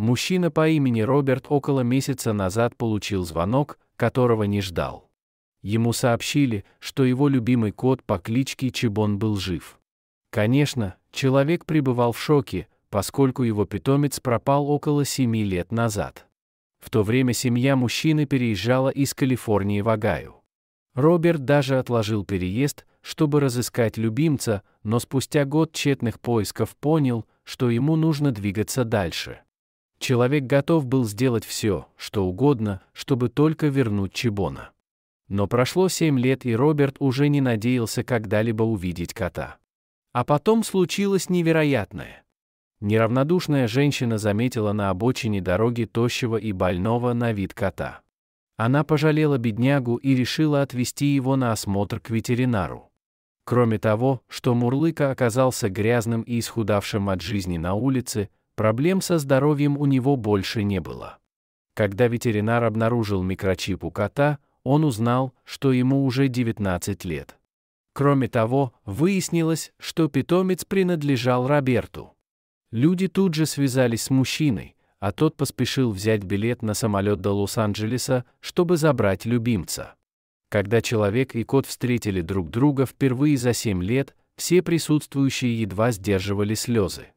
Мужчина по имени Роберт около месяца назад получил звонок, которого не ждал. Ему сообщили, что его любимый кот по кличке Чебон был жив. Конечно, человек пребывал в шоке, поскольку его питомец пропал около семи лет назад. В то время семья мужчины переезжала из Калифорнии в Огайо. Роберт даже отложил переезд, чтобы разыскать любимца, но спустя год тщетных поисков понял, что ему нужно двигаться дальше. Человек готов был сделать все, что угодно, чтобы только вернуть Чебона. Но прошло семь лет, и Роберт уже не надеялся когда-либо увидеть кота. А потом случилось невероятное. Неравнодушная женщина заметила на обочине дороги тощего и больного на вид кота. Она пожалела беднягу и решила отвезти его на осмотр к ветеринару. Кроме того, что Мурлыка оказался грязным и исхудавшим от жизни на улице, Проблем со здоровьем у него больше не было. Когда ветеринар обнаружил микрочип у кота, он узнал, что ему уже 19 лет. Кроме того, выяснилось, что питомец принадлежал Роберту. Люди тут же связались с мужчиной, а тот поспешил взять билет на самолет до Лос-Анджелеса, чтобы забрать любимца. Когда человек и кот встретили друг друга впервые за семь лет, все присутствующие едва сдерживали слезы.